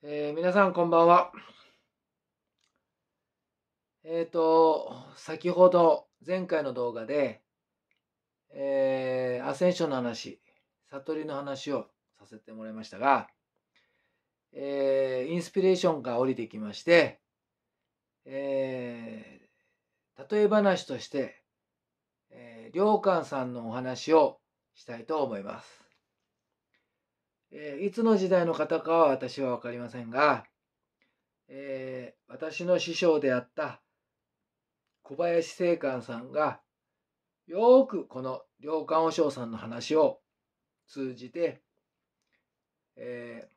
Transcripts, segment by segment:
えー、皆さんこんばんは。えっ、ー、と、先ほど前回の動画で、えー、アセンションの話、悟りの話をさせてもらいましたが、えー、インスピレーションが降りてきまして、えー、例え話として、えー、良寛さんのお話をしたいと思います。えー、いつの時代の方かは私は分かりませんが、えー、私の師匠であった小林正観さんがよくこの良官和尚さんの話を通じて、え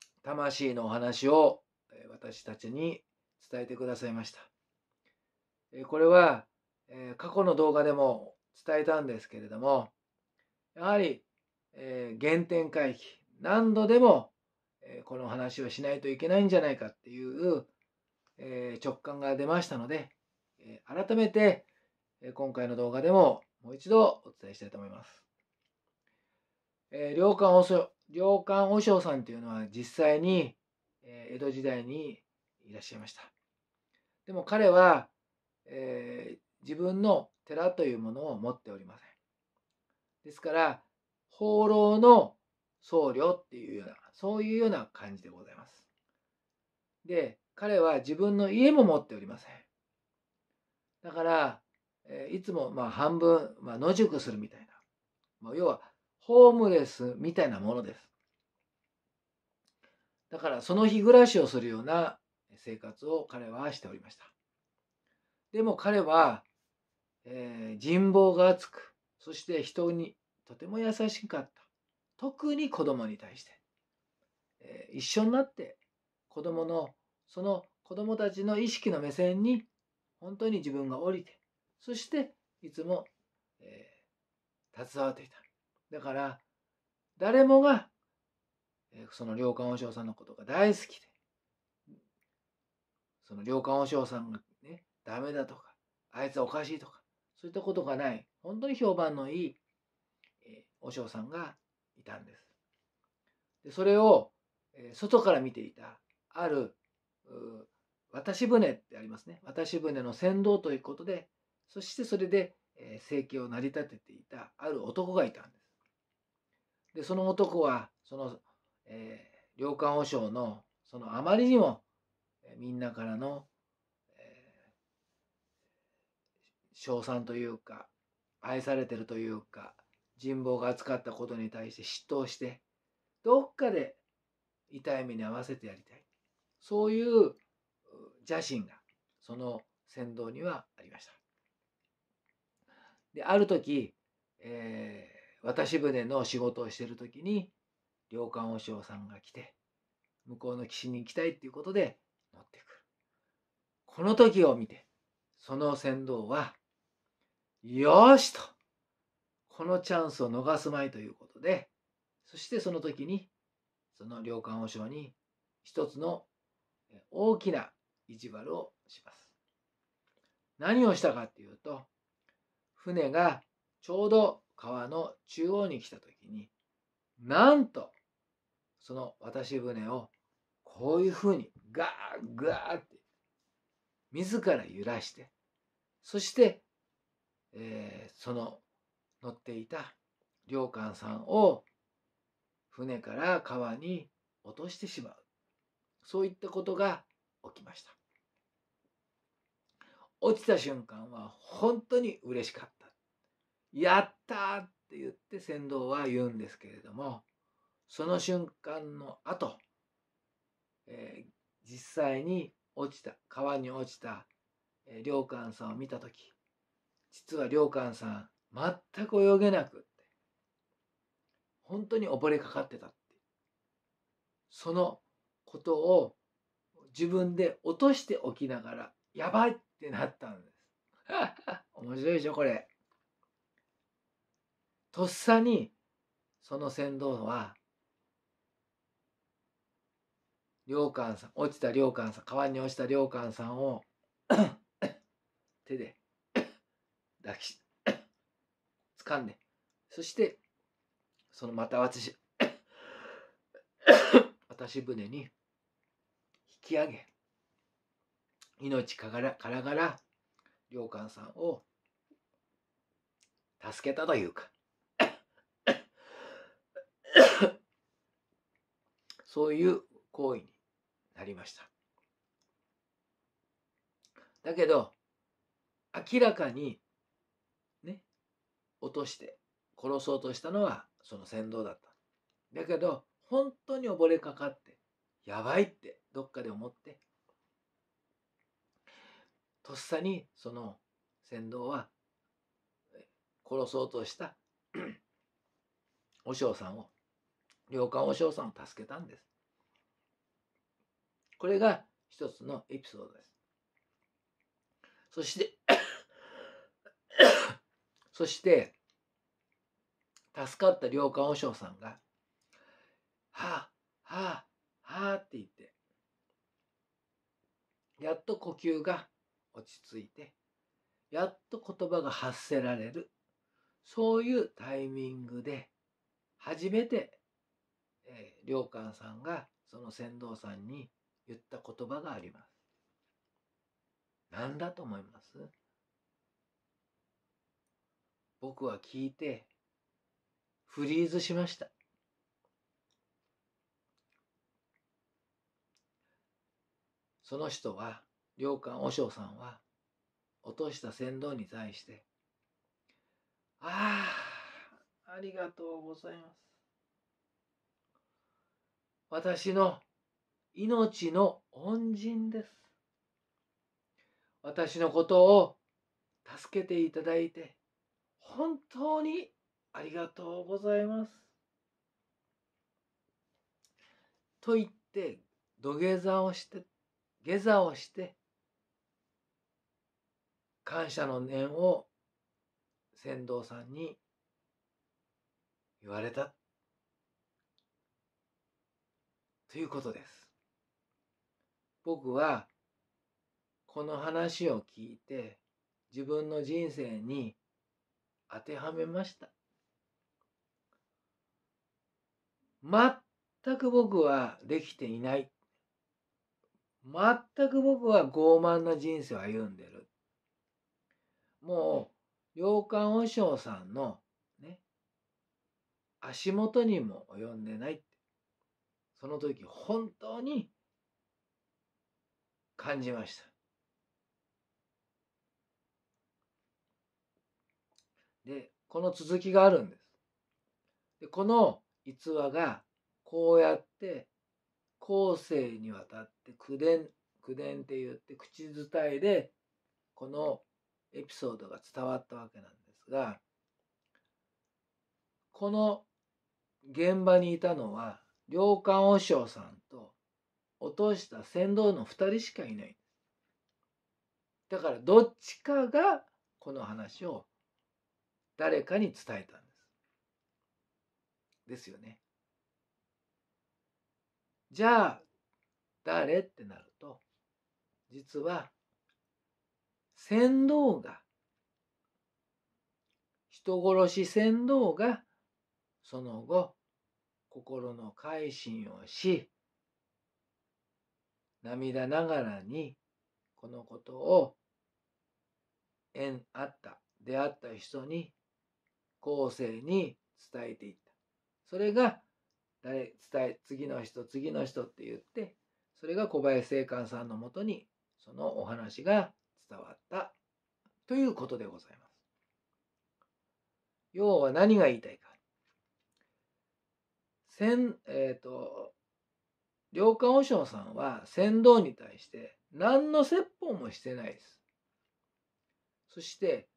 ー、魂のお話を私たちに伝えてくださいました。これは過去の動画でも伝えたんですけれどもやはりえー、原点回帰何度でも、えー、この話をしないといけないんじゃないかっていう、えー、直感が出ましたので、え改めて、え今回の動画でももう一度お伝えしたいと思います。えー、良寛和尚良寛和尚さんというのは実際に、え江戸時代にいらっしゃいました。でも彼は、え自分の寺というものを持っておりません。ですから放浪の僧侶っていうような、そういうような感じでございます。で、彼は自分の家も持っておりません。だから、えいつもまあ半分、まあ、野宿するみたいな。まあ、要は、ホームレスみたいなものです。だからその日暮らしをするような生活を彼はしておりました。でも彼は、えー、人望が厚く、そして人にとても優しかった特に子供に対して、えー、一緒になって子供のその子供たちの意識の目線に本当に自分が降りてそしていつも、えー、携わっていただから誰もが、えー、その良寛和尚さんのことが大好きでその良寛和尚さんがねダメだとかあいつおかしいとかそういったことがない本当に評判のいい和尚さんがいたんです。でそれを外から見ていたある渡し船ってありますね渡し船の船頭ということでそしてそれで生計を成り立てていたある男がいたんです。でその男はその、えー、領寒和尚のそのあまりにもみんなからの、え称賛というか愛されてるというか人望が厚かったことに対して嫉妬してどっかで痛い目に合わせてやりたいそういう邪心がその先導にはありました。である時、えー、渡し船の仕事をしてる時に領寛和尚さんが来て向こうの岸に行きたいっていうことで乗ってくる。この時を見てその先導は「よし!」と。このチャンスを逃すまいということで、そしてその時に、その良官和尚に一つの大きな意地悪をします。何をしたかっていうと、船がちょうど川の中央に来た時に、なんと、その渡し船をこういうふうにガーガーって、自ら揺らして、そして、えー、その乗っていた良寛さんを船から川に落としてしまうそういったことが起きました落ちた瞬間は本当に嬉しかったやったって言って船頭は言うんですけれどもその瞬間のあと、えー、実際に落ちた川に落ちた良寛、さんを見た時実は良寛さん全く泳げなくって本当に溺れかかってたってそのことを自分で落としておきながらやばいってなったんです 面白いでしょこれとっさにその船頭は涼感さん落ちた涼感さん川に落ちた涼感さんを 手で 抱きし掴んでそしてそのまた私私船に引き上げ命からからがら良寛さんを助けたというか そういう行為になりましただけど明らかに落として殺そうとしたのはその船頭だっただけど本当に溺れかかってやばいってどっかで思ってとっさにその船頭は殺そうとした和尚さんを良寛和尚さんを助けたんですこれが一つのエピソードですそしてそして助かった良寛和尚さんが「はあはあはあ」って言ってやっと呼吸が落ち着いてやっと言葉が発せられるそういうタイミングで初めて良寛、さんがその船頭さんに言った言葉があります。何だと思います僕は聞いて、フリーズしました。その人は、良寛和尚さんは、落とした船頭に対して、ああ、ありがとうございます。私の命の恩人です。私のことを助けていただいて、本当にありがとうございます。と言って土下座をして下座をして感謝の念を船頭さんに言われたということです。僕はこの話を聞いて自分の人生に当てはめました全く僕はできていない全く僕は傲慢な人生を歩んでるもう洋館和尚さんのね足元にも及んでないその時本当に感じましたで、この続きがあるんです。で、この逸話が、こうやって、後世にわたって口伝、口伝って言って、口伝いで、このエピソードが伝わったわけなんですが、この現場にいたのは、良寛和尚さんと落とした船頭の2人しかいないだからどっちかがこの話を誰かに伝えたんですですよねじゃあ誰ってなると実は船頭が人殺し船頭がその後心の改心をし涙ながらにこのことを縁あった出会った人に後世に伝えていったそれが誰伝え次の人次の人って言ってそれが小林正観さんのもとにそのお話が伝わったということでございます。要は何が言いたいか。千えっ、ー、と良寛和尚さんは船頭に対して何の説法もしてないです。そして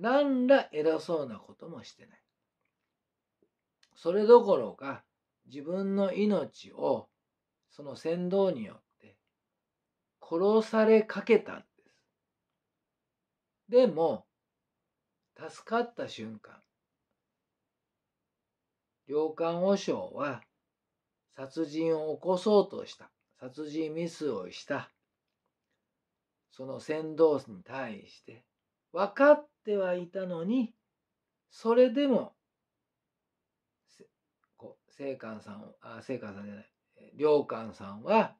何ら偉そうなこともしてない。それどころか自分の命をその先導によって殺されかけたんです。でも助かった瞬間領官和尚は殺人を起こそうとした殺人ミスをしたその先導に対して分かっってはいたのにそれでもこう聖さんあ聖官さんじゃない良寛さんは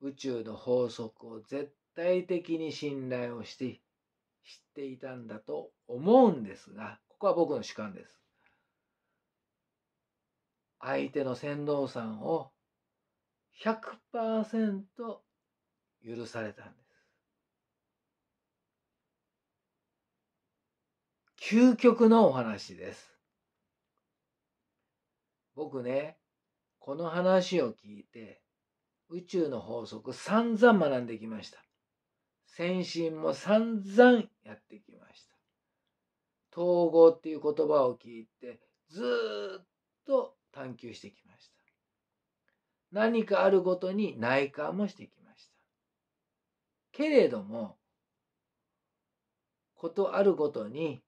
宇宙の法則を絶対的に信頼をして知っていたんだと思うんですがここは僕の主観です。相手の船頭さんを100%許されたんです。究極のお話です。僕ね、この話を聞いて、宇宙の法則散々学んできました。先進も散々やってきました。統合っていう言葉を聞いて、ずっと探求してきました。何かあるごとに内観もしてきました。けれども、ことあるごとに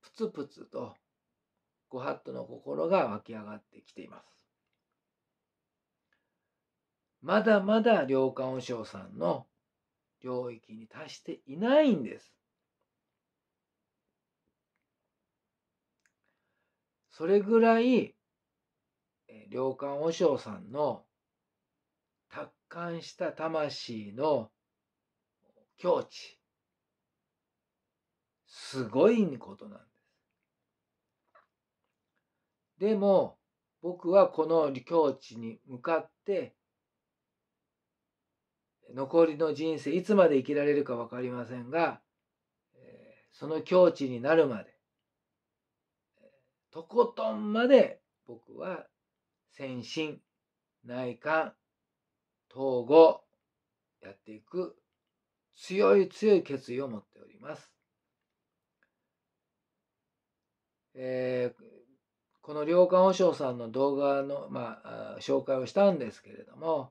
プツプツとご法度の心が湧き上がってきています。まだまだ良寛和尚さんの領域に達していないんです。それぐらい良寛和尚さんの達観した魂の境地すごいことなんです。でも僕はこの境地に向かって残りの人生いつまで生きられるか分かりませんがその境地になるまでとことんまで僕は先進内観統合やっていく強い強い決意を持っております。えーこの良寛和尚さんの動画の、まあ、紹介をしたんですけれども、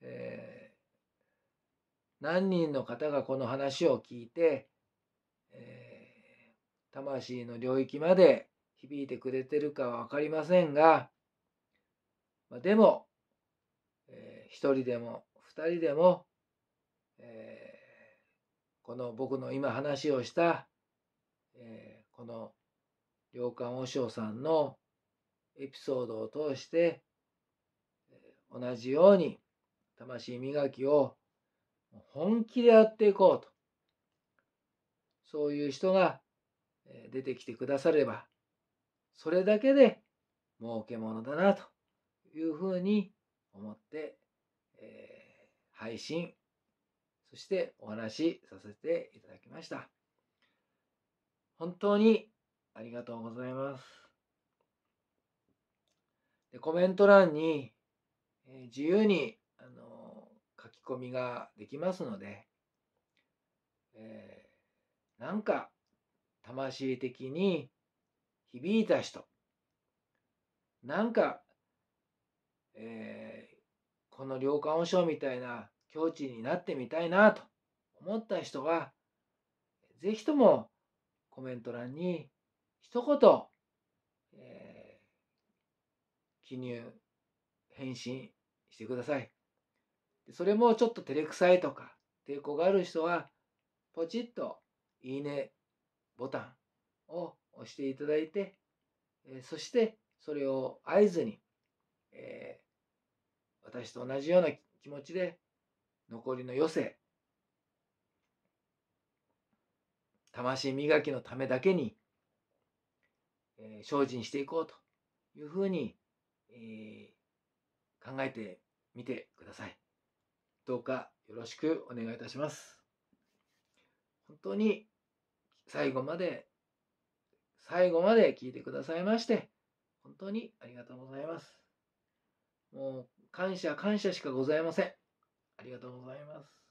えー、何人の方がこの話を聞いて、えー、魂の領域まで響いてくれてるかは分かりませんが、まあ、でも、えー、1人でも2人でも、えー、この僕の今話をした、えー、この良寛和尚さんのエピソードを通して同じように魂磨きを本気でやっていこうとそういう人が出てきてくださればそれだけで儲けものだなというふうに思って、えー、配信そしてお話しさせていただきました。本当にありがとうございます。でコメント欄に、え自由に、あの書き込みができますので、えー、なんか魂的に響いた人なんか、えー、この良寛和尚みたいな境地になってみたいなと思った人は是非ともコメント欄に一言、えー、記入、返信してください。それもちょっと照れくさいとか、抵抗がある人は、ポチッと、いいねボタンを押していただいて、えー、そしてそれを合図に、えー、私と同じような気持ちで、残りの余生、魂磨きのためだけにえ精進していこうというふうに、えー、考えてみてください。どうかよろしくお願いいたします。本当に最後まで、最後まで聞いてくださいまして、本当にありがとうございます。もう感謝感謝しかございません。ありがとうございます。